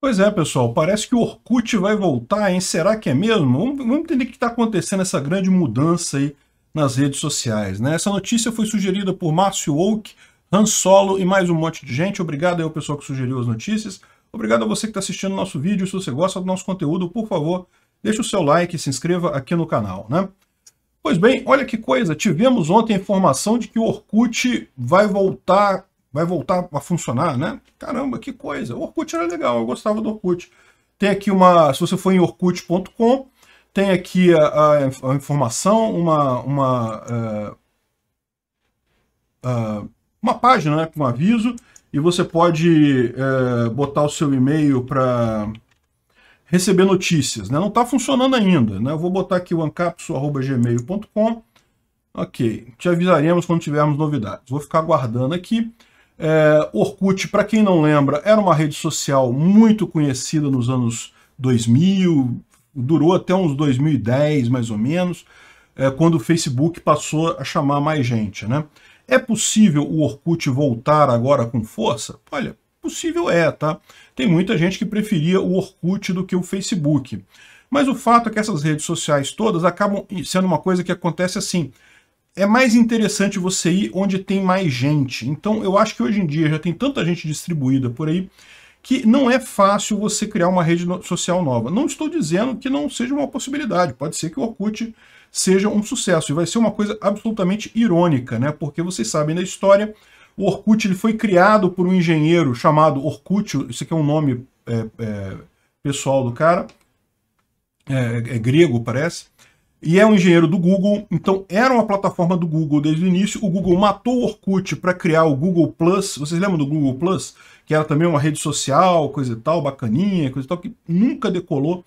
Pois é, pessoal, parece que o Orkut vai voltar, hein? Será que é mesmo? Vamos, entender o que está acontecendo essa grande mudança aí nas redes sociais, né? Essa notícia foi sugerida por Márcio Oak, Han Solo e mais um monte de gente. Obrigado aí ao pessoal que sugeriu as notícias. Obrigado a você que está assistindo o nosso vídeo. Se você gosta do nosso conteúdo, por favor, deixe o seu like e se inscreva aqui no canal, né? Pois bem, olha que coisa, tivemos ontem a informação de que o Orkut vai voltar vai voltar a funcionar, né? Caramba, que coisa. O Orkut era legal, eu gostava do Orkut. Tem aqui uma, se você for em orkut.com, tem aqui a, a, informação, uma, uma, uh, uh, uma página né, com um aviso, e você pode uh, botar o seu e-mail para receber notícias. Né? Não está funcionando ainda. Né? Eu vou botar aqui o ancapsu.gmail.com. Ok, te avisaremos quando tivermos novidades. Vou ficar aguardando aqui. É, Orkut, para quem não lembra, era uma rede social muito conhecida nos anos 2000, durou até uns 2010, mais ou menos, é, quando o Facebook passou a chamar mais gente, né? É possível o Orkut voltar agora com força? Olha, possível é, tá? Tem muita gente que preferia o Orkut do que o Facebook. Mas o fato é que essas redes sociais todas acabam sendo uma coisa que acontece assim, é mais interessante você ir onde tem mais gente. Então eu acho que hoje em dia já tem tanta gente distribuída por aí que não é fácil você criar uma rede social nova. Não estou dizendo que não seja uma possibilidade, pode ser que o Orkut seja um sucesso, e vai ser uma coisa absolutamente irônica, né? porque vocês sabem da história, o Orkut ele foi criado por um engenheiro chamado Orkut, isso aqui é um nome é, é, pessoal do cara, é, é grego parece, e é um engenheiro do Google, então era uma plataforma do Google desde o início. O Google matou o Orkut para criar o Google Plus. Vocês lembram do Google Plus? Que era também uma rede social, coisa e tal, bacaninha, coisa e tal, que nunca decolou.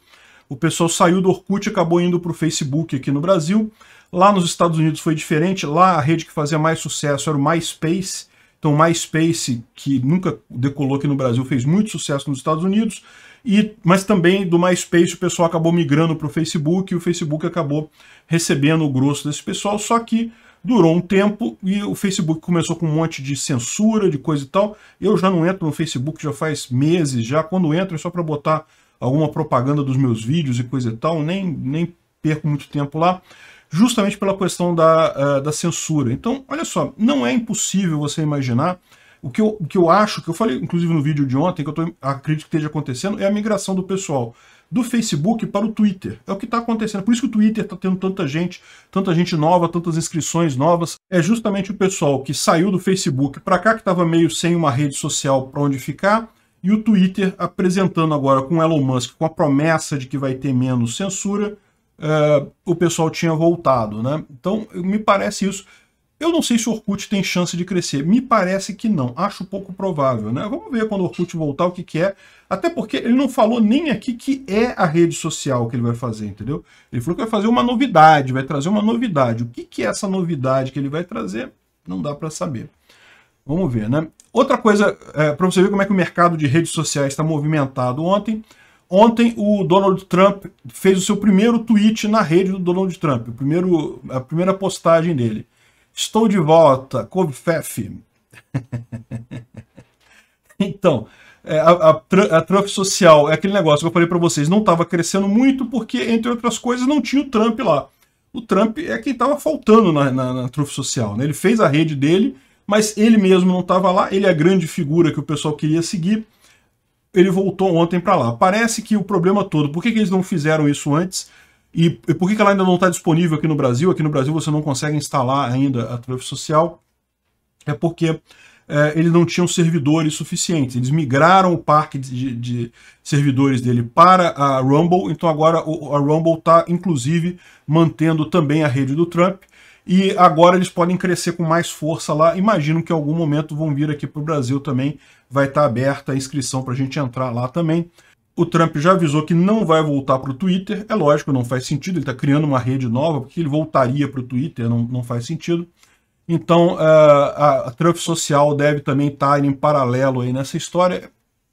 O pessoal saiu do Orkut e acabou indo para o Facebook aqui no Brasil. Lá nos Estados Unidos foi diferente. Lá a rede que fazia mais sucesso era o MySpace, então, MySpace, que nunca decolou aqui no Brasil, fez muito sucesso nos Estados Unidos, e, mas também do MySpace o pessoal acabou migrando para o Facebook, e o Facebook acabou recebendo o grosso desse pessoal, só que durou um tempo e o Facebook começou com um monte de censura, de coisa e tal. Eu já não entro no Facebook já faz meses, já quando entro é só para botar alguma propaganda dos meus vídeos e coisa e tal, nem, nem perco muito tempo lá justamente pela questão da, eh, da censura. Então, olha só, não é impossível você imaginar o que, eu, o que eu acho, que eu falei inclusive no vídeo de ontem, que eu tô, acredito que esteja acontecendo, é a migração do pessoal do Facebook para o Twitter. É o que está acontecendo. Por isso que o Twitter está tendo tanta gente, tanta gente nova, tantas inscrições novas. É justamente o pessoal que saiu do Facebook para cá, que estava meio sem uma rede social para onde ficar, e o Twitter apresentando agora com Elon Musk, com a promessa de que vai ter menos censura, uh, o pessoal tinha voltado, né? Então, me parece isso. Eu não sei se o Orkut tem chance de crescer. Me parece que não. Acho pouco provável, né? Vamos ver quando o Orkut voltar o que, que é. Até porque ele não falou nem aqui que é a rede social que ele vai fazer, entendeu? Ele falou que vai fazer uma novidade, vai trazer uma novidade. O que, que é essa novidade que ele vai trazer? Não dá para saber. Vamos ver, né? Outra coisa, é, eh, para você ver como é que o mercado de redes sociais está movimentado ontem, Ontem o Donald Trump fez o seu primeiro tweet na rede do Donald Trump, o primeiro, a primeira postagem dele. Estou de volta, CovFef. então, é, a, a, a, Trump social é aquele negócio que eu falei para vocês, não estava crescendo muito porque, entre outras coisas, não tinha o Trump lá. O Trump é quem estava faltando na, na, na Trump social. Né? Ele fez a rede dele, mas ele mesmo não estava lá, ele é a grande figura que o pessoal queria seguir ele voltou ontem para lá. Parece que o problema todo, por que, que eles não fizeram isso antes? E, e por que, que ela ainda não está disponível aqui no Brasil? Aqui no Brasil você não consegue instalar ainda a Trove Social. É porque é, eles não tinham servidores suficientes. Eles migraram o parque de, de servidores dele para a Rumble. Então agora a Rumble está, inclusive, mantendo também a rede do Trump e agora eles podem crescer com mais força lá. Imagino que em algum momento vão vir aqui para o Brasil também. Vai estar tá aberta a inscrição para a gente entrar lá também. O Trump já avisou que não vai voltar para o Twitter. É lógico, não faz sentido. Ele está criando uma rede nova, porque ele voltaria para o Twitter, não, não faz sentido. Então, a, eh, a, a Trump Social deve também estar tá em paralelo aí nessa história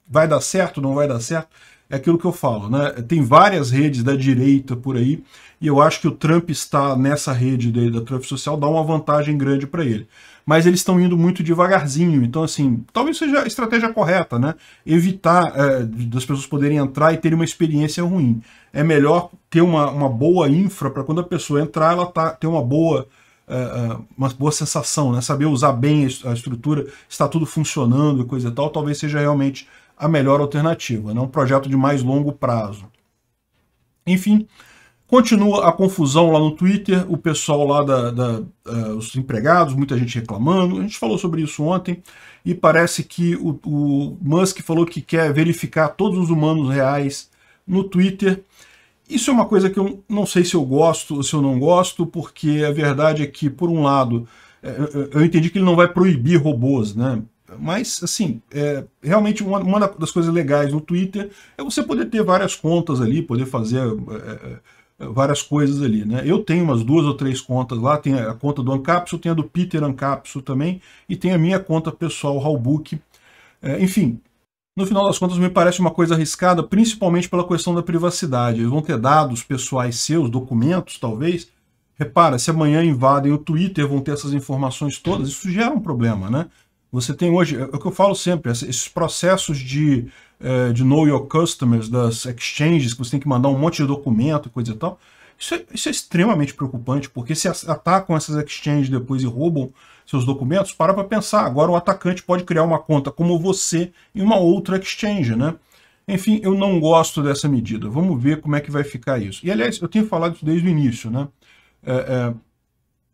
vai dar certo, não vai dar certo, é aquilo que eu falo, né? Tem várias redes da direita por aí, e eu acho que o Trump está nessa rede dele, da Trump social, dá uma vantagem grande para ele. Mas eles estão indo muito devagarzinho, então assim, talvez seja a estratégia correta, né? Evitar é, das pessoas poderem entrar e terem uma experiência ruim. É melhor ter uma, uma boa infra para quando a pessoa entrar, ela tá, ter uma boa é, é, uma boa sensação, né? Saber usar bem a estrutura, está tudo funcionando e coisa e tal, talvez seja realmente a melhor alternativa, né? um projeto de mais longo prazo. Enfim, continua a confusão lá no Twitter, o pessoal lá, da, da uh, os empregados, muita gente reclamando, a gente falou sobre isso ontem, e parece que o, o Musk falou que quer verificar todos os humanos reais no Twitter, isso é uma coisa que eu não sei se eu gosto ou se eu não gosto, porque a verdade é que, por um lado, eh, eu entendi que ele não vai proibir robôs, né? Mas, assim, é, realmente uma, uma, das coisas legais do Twitter é você poder ter várias contas ali, poder fazer é, é, é, várias coisas ali, né? Eu tenho umas duas ou três contas lá, tem a conta do Ancapso, tem a do Peter Ancapso também, e tem a minha conta pessoal, Halbook. É, enfim, no final das contas me parece uma coisa arriscada, principalmente pela questão da privacidade. Eles vão ter dados pessoais seus, documentos talvez, Repara, se amanhã invadem o Twitter, vão ter essas informações todas, isso gera um problema, né? Você tem hoje, é, é o que eu falo sempre, esses processos de, é, de know your customers, das exchanges, que você tem que mandar um monte de documento, coisa e tal. Isso é, isso é extremamente preocupante, porque se atacam essas exchanges depois e roubam seus documentos, para para pensar. Agora o atacante pode criar uma conta como você em uma outra exchange, né? Enfim, eu não gosto dessa medida. Vamos ver como é que vai ficar isso. E, aliás, eu tenho falado isso desde o início, né? É, é,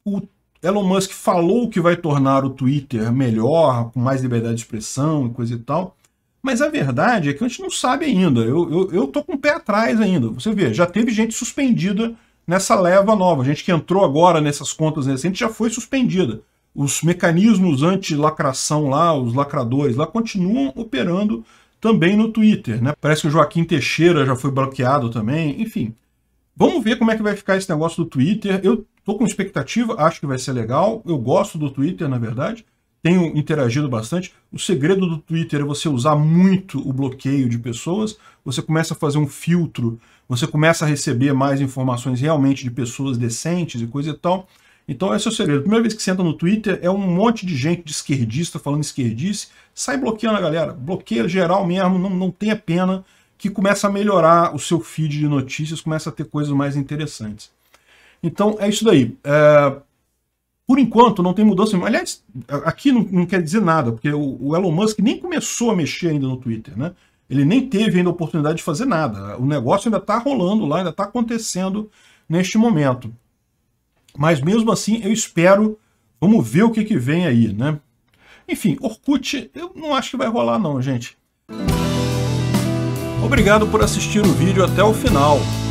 o Elon Musk falou que vai tornar o Twitter melhor, com mais liberdade de expressão e coisa e tal. Mas a verdade é que a gente não sabe ainda. Eu, eu, eu tô com o pé atrás ainda. Você vê, já teve gente suspendida nessa leva nova. Gente que entrou agora nessas contas recentes já foi suspendida. Os mecanismos anti-lacração lá, os lacradores lá, continuam operando também no Twitter. Né? Parece que o Joaquim Teixeira já foi bloqueado também. Enfim, vamos ver como é que vai ficar esse negócio do Twitter. Eu Estou com expectativa, acho que vai ser legal. Eu gosto do Twitter, na verdade. Tenho interagido bastante. O segredo do Twitter é você usar muito o bloqueio de pessoas. Você começa a fazer um filtro, você começa a receber mais informações realmente de pessoas decentes e coisa e tal. Então esse é o segredo. primeira vez que você entra no Twitter é um monte de gente de esquerdista falando esquerdice. Sai bloqueando a galera. Bloqueia geral mesmo, não, não tenha pena, que começa a melhorar o seu feed de notícias, começa a ter coisas mais interessantes. Então é isso daí. É... Por enquanto não tem mudança. Aliás, aqui não, não quer dizer nada, porque o, o, Elon Musk nem começou a mexer ainda no Twitter, né? Ele nem teve ainda a oportunidade de fazer nada. O negócio ainda está rolando lá, ainda está acontecendo neste momento. Mas mesmo assim, eu espero. Vamos ver o que, que vem aí, né? Enfim, Orkut, eu não acho que vai rolar não, gente. Obrigado por assistir o vídeo até o final.